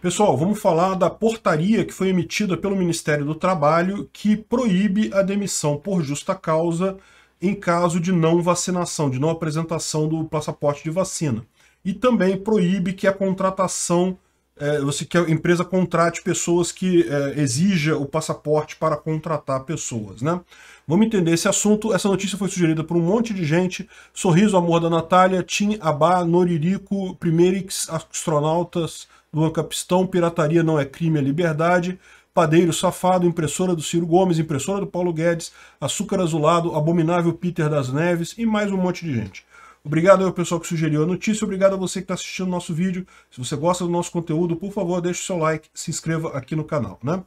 Pessoal, vamos falar da portaria que foi emitida pelo Ministério do Trabalho que proíbe a demissão por justa causa em caso de não vacinação, de não apresentação do passaporte de vacina. E também proíbe que a contratação é, você quer a empresa contrate pessoas que é, exija o passaporte para contratar pessoas, né? Vamos entender esse assunto. Essa notícia foi sugerida por um monte de gente. Sorriso, Amor da Natália, Tim Abá, Noririco, Primeirix, Astronautas, Luan Capistão, Pirataria não é crime, é liberdade. Padeiro Safado, Impressora do Ciro Gomes, Impressora do Paulo Guedes, Açúcar Azulado, Abominável Peter das Neves e mais um monte de gente. Obrigado ao pessoal que sugeriu a notícia, obrigado a você que está assistindo o nosso vídeo. Se você gosta do nosso conteúdo, por favor, deixe o seu like, se inscreva aqui no canal, né?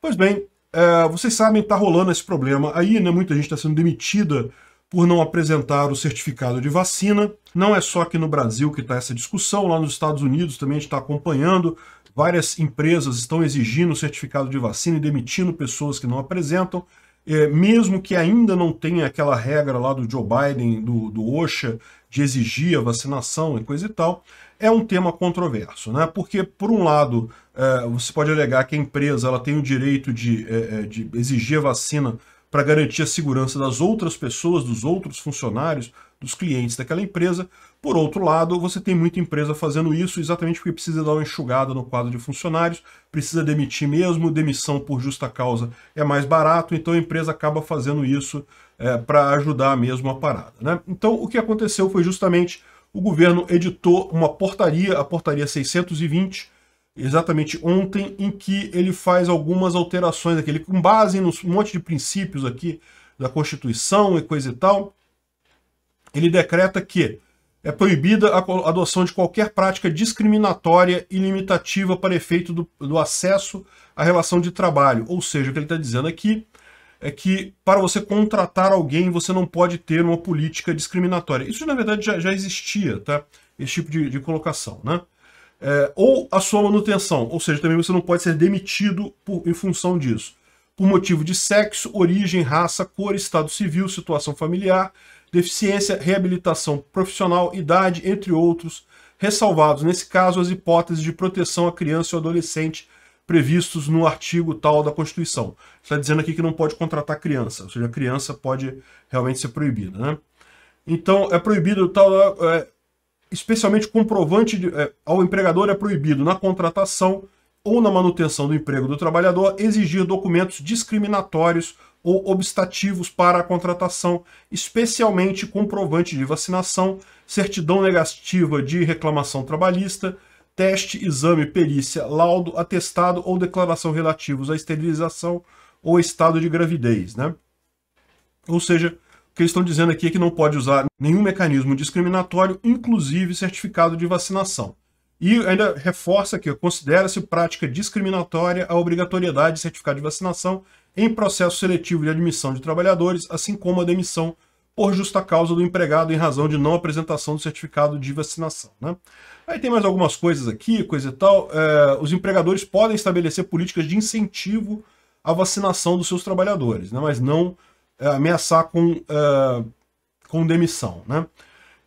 Pois bem, é, vocês sabem, está rolando esse problema aí, né? Muita gente está sendo demitida por não apresentar o certificado de vacina. Não é só aqui no Brasil que está essa discussão, lá nos Estados Unidos também a gente está acompanhando. Várias empresas estão exigindo o certificado de vacina e demitindo pessoas que não apresentam é, mesmo que ainda não tenha aquela regra lá do Joe Biden, do, do OSHA, de exigir a vacinação e coisa e tal, é um tema controverso, né? Porque, por um lado, é, você pode alegar que a empresa ela tem o direito de, é, é de exigir a vacina para garantir a segurança das outras pessoas, dos outros funcionários, dos clientes daquela empresa. Por outro lado, você tem muita empresa fazendo isso exatamente porque precisa dar uma enxugada no quadro de funcionários, precisa demitir mesmo, demissão por justa causa é mais barato, então a empresa acaba fazendo isso é, para ajudar mesmo a parada. Né? Então, o que aconteceu foi justamente o governo editou uma portaria, a portaria 620, exatamente ontem, em que ele faz algumas alterações aqui. Ele, com base em um monte de princípios aqui da Constituição e coisa e tal, ele decreta que é proibida a adoção de qualquer prática discriminatória e limitativa para efeito do, do acesso à relação de trabalho. Ou seja, o que ele está dizendo aqui é que para você contratar alguém, você não pode ter uma política discriminatória. Isso, na verdade, já, já existia, tá? Esse tipo de, de colocação, né? É, ou a sua manutenção, ou seja, também você não pode ser demitido por, em função disso. Por motivo de sexo, origem, raça, cor, estado civil, situação familiar, deficiência, reabilitação profissional, idade, entre outros, ressalvados, nesse caso, as hipóteses de proteção à criança ou adolescente previstos no artigo tal da Constituição. Está dizendo aqui que não pode contratar criança, ou seja, a criança pode realmente ser proibida. Né? Então, é proibido tal. É, especialmente comprovante de, é, ao empregador é proibido na contratação ou na manutenção do emprego do trabalhador exigir documentos discriminatórios ou obstativos para a contratação, especialmente comprovante de vacinação, certidão negativa de reclamação trabalhista, teste, exame, perícia, laudo, atestado ou declaração relativos à esterilização ou estado de gravidez, né? Ou seja, o que eles estão dizendo aqui é que não pode usar nenhum mecanismo discriminatório, inclusive certificado de vacinação. E ainda reforça que considera-se prática discriminatória a obrigatoriedade de certificado de vacinação em processo seletivo de admissão de trabalhadores, assim como a demissão por justa causa do empregado em razão de não apresentação do certificado de vacinação. Né? Aí tem mais algumas coisas aqui, coisa e tal. É, os empregadores podem estabelecer políticas de incentivo à vacinação dos seus trabalhadores, né? mas não é, ameaçar com, uh, com demissão. Né?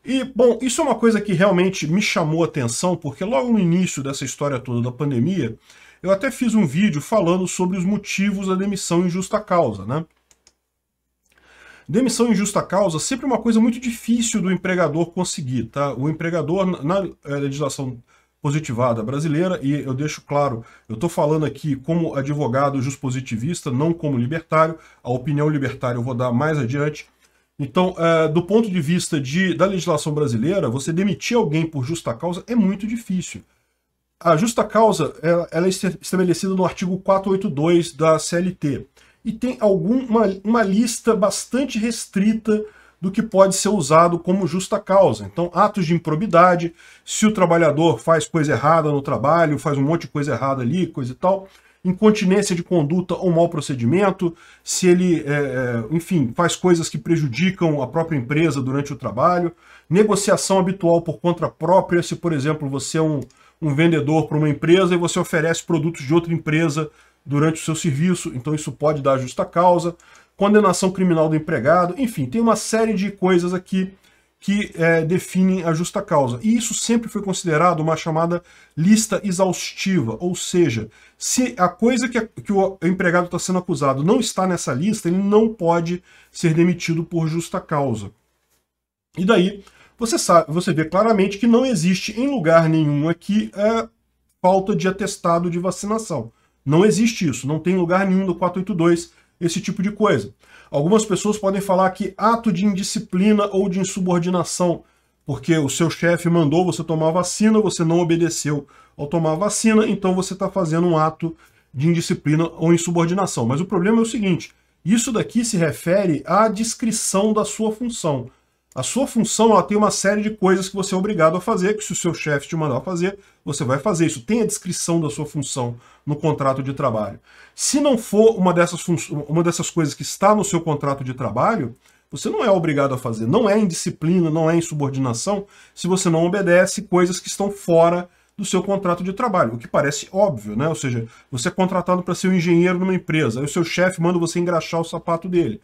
E, bom, isso é uma coisa que realmente me chamou a atenção, porque logo no início dessa história toda da pandemia, eu até fiz um vídeo falando sobre os motivos da demissão em justa causa, né? Demissão em justa causa sempre é uma coisa muito difícil do empregador conseguir, tá? O empregador, na legislação positivada brasileira, e eu deixo claro, eu estou falando aqui como advogado positivista não como libertário, a opinião libertária eu vou dar mais adiante. Então, é, do ponto de vista de, da legislação brasileira, você demitir alguém por justa causa é muito difícil. A justa causa ela, ela é estabelecida no artigo 482 da CLT, e tem alguma uma lista bastante restrita do que pode ser usado como justa causa. Então, atos de improbidade, se o trabalhador faz coisa errada no trabalho, faz um monte de coisa errada ali, coisa e tal, incontinência de conduta ou mau procedimento, se ele, é, é, enfim, faz coisas que prejudicam a própria empresa durante o trabalho, negociação habitual por conta própria, se, por exemplo, você é um, um vendedor para uma empresa e você oferece produtos de outra empresa durante o seu serviço, então isso pode dar justa causa condenação criminal do empregado, enfim, tem uma série de coisas aqui que é, definem a justa causa. E isso sempre foi considerado uma chamada lista exaustiva, ou seja, se a coisa que, a, que o empregado está sendo acusado não está nessa lista, ele não pode ser demitido por justa causa. E daí você sabe, você vê claramente que não existe em lugar nenhum aqui é, falta de atestado de vacinação. Não existe isso, não tem lugar nenhum do 482 esse tipo de coisa. Algumas pessoas podem falar que ato de indisciplina ou de insubordinação, porque o seu chefe mandou você tomar vacina, você não obedeceu ao tomar vacina, então você está fazendo um ato de indisciplina ou insubordinação. Mas o problema é o seguinte: isso daqui se refere à descrição da sua função. A sua função ela tem uma série de coisas que você é obrigado a fazer, que se o seu chefe te mandar fazer, você vai fazer. Isso tem a descrição da sua função no contrato de trabalho. Se não for uma dessas, uma dessas coisas que está no seu contrato de trabalho, você não é obrigado a fazer. Não é indisciplina, não é insubordinação, se você não obedece coisas que estão fora do seu contrato de trabalho, o que parece óbvio, né? Ou seja, você é contratado para ser um engenheiro numa empresa, aí o seu chefe manda você engraxar o sapato dele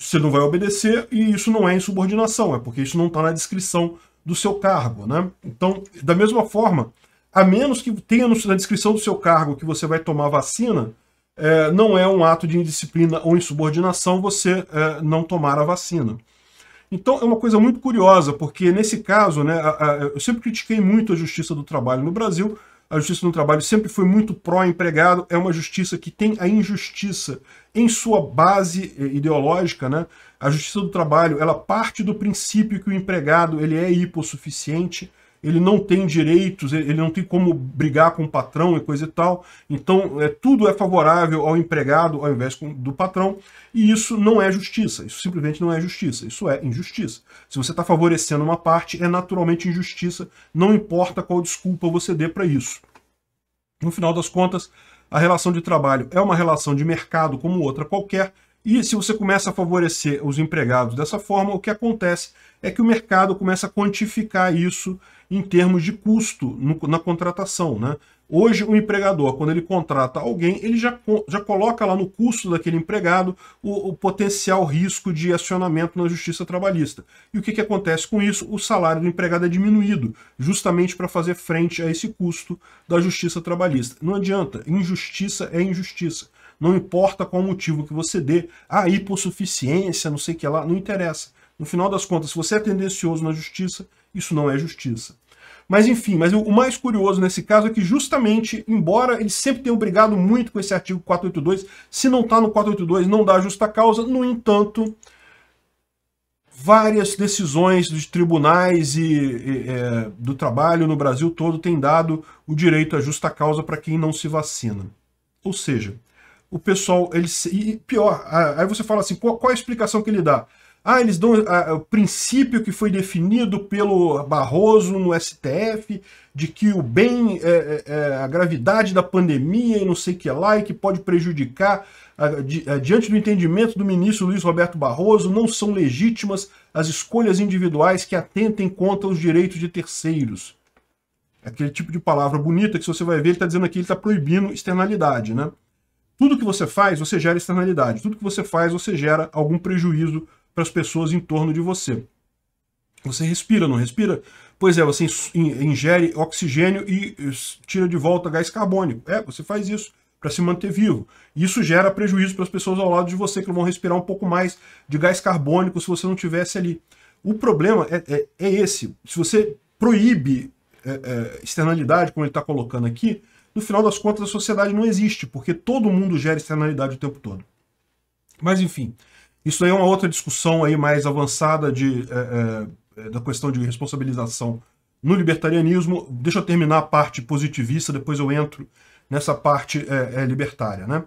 você não vai obedecer e isso não é insubordinação, é porque isso não está na descrição do seu cargo. Né? Então, da mesma forma, a menos que tenha na descrição do seu cargo que você vai tomar vacina, é, não é um ato de indisciplina ou insubordinação você é, não tomar a vacina. Então é uma coisa muito curiosa, porque nesse caso, né, a, a, eu sempre critiquei muito a justiça do trabalho no Brasil, a justiça do trabalho sempre foi muito pró-empregado, é uma justiça que tem a injustiça em sua base eh, ideológica, né? A justiça do trabalho, ela parte do princípio que o empregado ele é hipossuficiente, ele não tem direitos, ele não tem como brigar com o patrão e coisa e tal. Então, é, tudo é favorável ao empregado ao invés do patrão. E isso não é justiça. Isso simplesmente não é justiça. Isso é injustiça. Se você está favorecendo uma parte, é naturalmente injustiça. Não importa qual desculpa você dê para isso. No final das contas, a relação de trabalho é uma relação de mercado como outra qualquer e se você começa a favorecer os empregados dessa forma, o que acontece é que o mercado começa a quantificar isso em termos de custo no, na contratação. Né? Hoje, o empregador, quando ele contrata alguém, ele já, já coloca lá no custo daquele empregado o, o, potencial risco de acionamento na justiça trabalhista. E o que, que acontece com isso? O salário do empregado é diminuído, justamente para fazer frente a esse custo da justiça trabalhista. Não adianta, injustiça é injustiça. Não importa qual motivo que você dê, a ah, hipossuficiência, não sei o que lá, não interessa. No final das contas, se você é tendencioso na justiça, isso não é justiça. Mas enfim, mas o mais curioso nesse caso é que justamente, embora eles sempre tenham brigado muito com esse artigo 482, se não está no 482 não dá justa causa, no entanto, várias decisões dos tribunais e, e é, do trabalho no Brasil todo têm dado o direito à justa causa para quem não se vacina. Ou seja, o pessoal, eles, e pior, aí você fala assim, qual, qual a explicação que ele dá? Ah, eles dão ah, o princípio que foi definido pelo Barroso no STF de que o bem é, é, é, a gravidade da pandemia e não sei o que lá e que pode prejudicar ah, di, diante do entendimento do ministro Luiz Roberto Barroso não são legítimas as escolhas individuais que atentem contra os direitos de terceiros. Aquele tipo de palavra bonita que se você vai ver ele está dizendo aqui ele está proibindo externalidade, né? Tudo que você faz, você gera externalidade. Tudo que você faz, você gera algum prejuízo para as pessoas em torno de você. Você respira, não respira? Pois é, você ingere oxigênio e tira de volta gás carbônico. É, você faz isso para se manter vivo. Isso gera prejuízo para as pessoas ao lado de você, que vão respirar um pouco mais de gás carbônico se você não tivesse ali. O problema é, é, é esse. Se você proíbe é, é externalidade, como ele está colocando aqui, no final das contas a sociedade não existe, porque todo mundo gera externalidade o tempo todo. Mas enfim, isso aí é uma outra discussão aí mais avançada de, é, é, é da questão de responsabilização no libertarianismo. Deixa eu terminar a parte positivista, depois eu entro nessa parte é, é, libertária, né?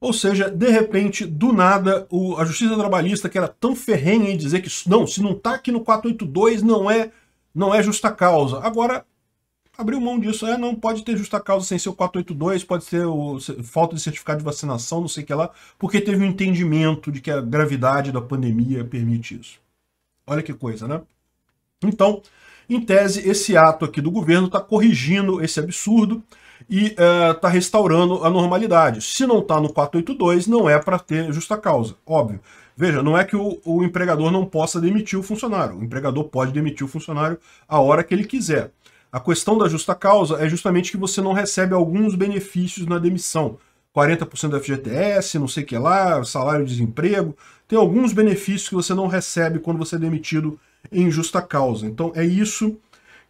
Ou seja, de repente, do nada, o, a justiça trabalhista, que era tão ferrenha em dizer que não, se não está aqui no 482, não é, não é justa causa. Agora abriu mão disso. É, não pode ter justa causa sem ser o 482, pode ser o, falta de certificado de vacinação, não sei o que lá, porque teve um entendimento de que a gravidade da pandemia permite isso. Olha que coisa, né? Então, em tese, esse ato aqui do governo está corrigindo esse absurdo e está é, restaurando a normalidade. Se não está no 482, não é para ter justa causa, óbvio. Veja, não é que o, o empregador não possa demitir o funcionário. O empregador pode demitir o funcionário a hora que ele quiser. A questão da justa causa é justamente que você não recebe alguns benefícios na demissão. 40% do FGTS, não sei o que lá, salário de desemprego. Tem alguns benefícios que você não recebe quando você é demitido em justa causa. Então é isso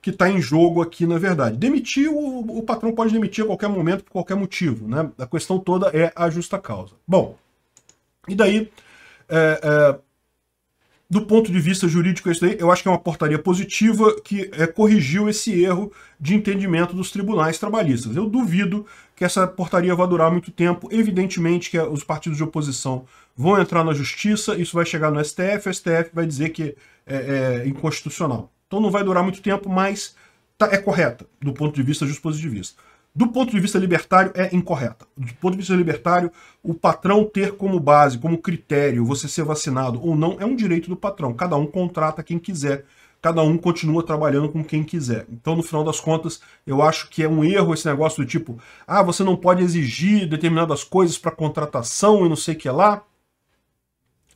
que está em jogo aqui, na verdade. Demitir, o, o, patrão pode demitir a qualquer momento, por qualquer motivo. Né? A questão toda é a justa causa. Bom, e daí é, é, do ponto de vista jurídico, isso daí, eu acho que é uma portaria positiva que é, corrigiu esse erro de entendimento dos tribunais trabalhistas. Eu duvido que essa portaria vá durar muito tempo. Evidentemente que é, os partidos de oposição vão entrar na justiça, isso vai chegar no STF, o STF vai dizer que é, é inconstitucional. Então não vai durar muito tempo, mas tá, é correta do ponto de vista dispositivista do ponto de vista libertário, é incorreta. Do ponto de vista libertário, o patrão ter como base, como critério, você ser vacinado ou não, é um direito do patrão. Cada um contrata quem quiser, cada um continua trabalhando com quem quiser. Então, no final das contas, eu acho que é um erro esse negócio do tipo, ah, você não pode exigir determinadas coisas para contratação e não sei o que lá,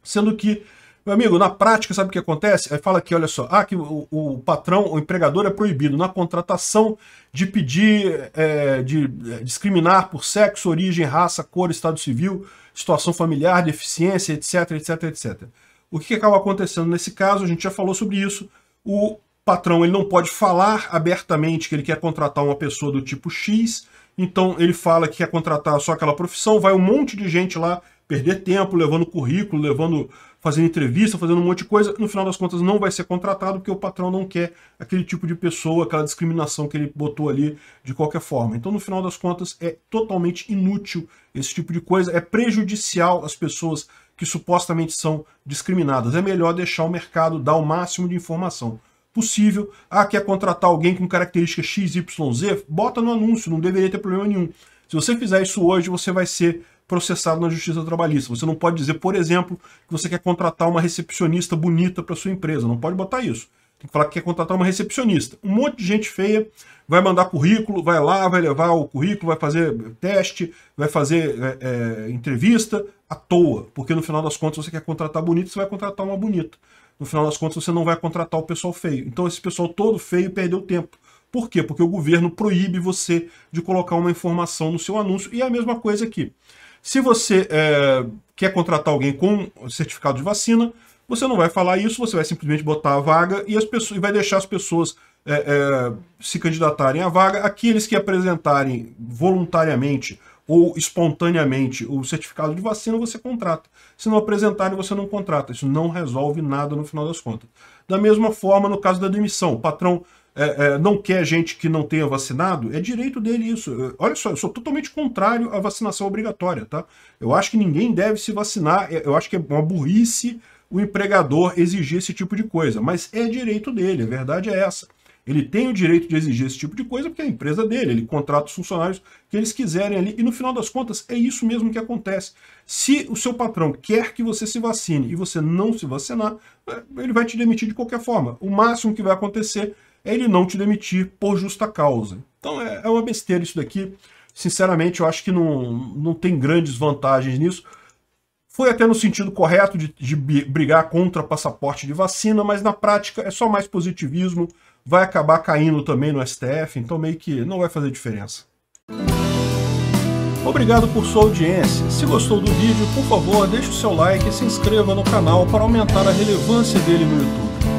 sendo que meu amigo, na prática, sabe o que acontece? Aí fala aqui, olha só, ah, que o, o patrão, o empregador é proibido na contratação de pedir, é, de é, discriminar por sexo, origem, raça, cor, estado civil, situação familiar, deficiência, etc, etc, etc. O que, que acaba acontecendo nesse caso? A gente já falou sobre isso. O patrão ele não pode falar abertamente que ele quer contratar uma pessoa do tipo X, então ele fala que quer contratar só aquela profissão, vai um monte de gente lá perder tempo levando currículo, levando fazendo entrevista, fazendo um monte de coisa, no final das contas não vai ser contratado porque o patrão não quer aquele tipo de pessoa, aquela discriminação que ele botou ali de qualquer forma. Então, no final das contas, é totalmente inútil esse tipo de coisa, é prejudicial às pessoas que supostamente são discriminadas. É melhor deixar o mercado dar o máximo de informação possível. Ah, quer contratar alguém com característica XYZ? Bota no anúncio, não deveria ter problema nenhum. Se você fizer isso hoje, você vai ser processado na justiça trabalhista. Você não pode dizer, por exemplo, que você quer contratar uma recepcionista bonita para sua empresa. Não pode botar isso. Tem que falar que quer contratar uma recepcionista. Um monte de gente feia vai mandar currículo, vai lá, vai levar o currículo, vai fazer teste, vai fazer é, é, entrevista à toa, porque no final das contas você quer contratar bonito, você vai contratar uma bonita. No final das contas você não vai contratar o pessoal feio. Então esse pessoal todo feio perdeu tempo. Por quê? Porque o governo proíbe você de colocar uma informação no seu anúncio. E é a mesma coisa aqui. Se você é, quer contratar alguém com certificado de vacina, você não vai falar isso, você vai simplesmente botar a vaga e, as pessoas, e vai deixar as pessoas é, é, se candidatarem à vaga. Aqueles que apresentarem voluntariamente ou espontaneamente o certificado de vacina, você contrata. Se não apresentarem, você não contrata. Isso não resolve nada no final das contas. Da mesma forma, no caso da demissão, o patrão é, é, não quer gente que não tenha vacinado, é direito dele isso. É, olha só, eu sou totalmente contrário à vacinação obrigatória, tá? Eu acho que ninguém deve se vacinar, é, eu acho que é uma burrice o empregador exigir esse tipo de coisa, mas é direito dele, a verdade é essa. Ele tem o direito de exigir esse tipo de coisa porque é a empresa dele, ele contrata os funcionários que eles quiserem ali. E no final das contas, é isso mesmo que acontece. Se o seu patrão quer que você se vacine e você não se vacinar, é, ele vai te demitir de qualquer forma. O máximo que vai acontecer é ele não te demitir por justa causa. Então é, é uma besteira isso daqui. Sinceramente, eu acho que não, não tem grandes vantagens nisso. Foi até no sentido correto de, de brigar contra passaporte de vacina, mas na prática é só mais positivismo, vai acabar caindo também no STF, então meio que não vai fazer diferença. Obrigado por sua audiência. Se gostou do vídeo, por favor, deixe o seu like e se inscreva no canal para aumentar a relevância dele no YouTube.